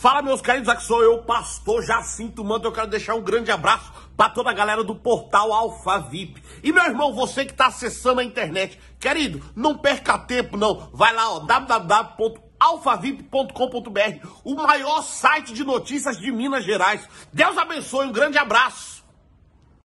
Fala, meus queridos, aqui sou eu, pastor Jacinto Manto. Eu quero deixar um grande abraço para toda a galera do portal Alfa VIP. E, meu irmão, você que está acessando a internet, querido, não perca tempo, não. Vai lá, ó, www o maior site de notícias de Minas Gerais. Deus abençoe, um grande abraço.